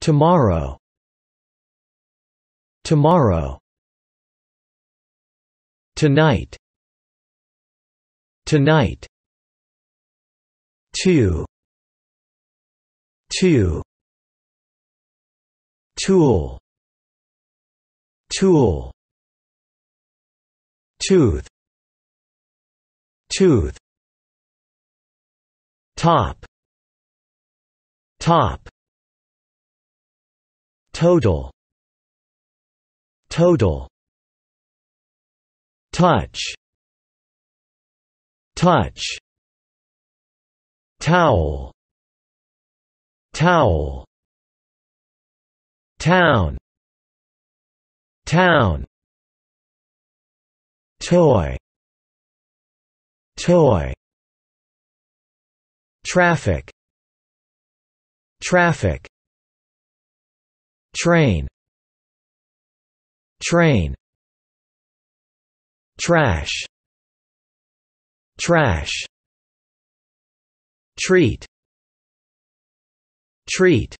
Tomorrow. Tomorrow. Tonight. Tonight. Two. Two. Tool. Tool. Tooth. Tooth. Top. Top. Total Total Touch Touch Towel Towel Town Town Toy Toy Traffic Traffic train train trash trash treat treat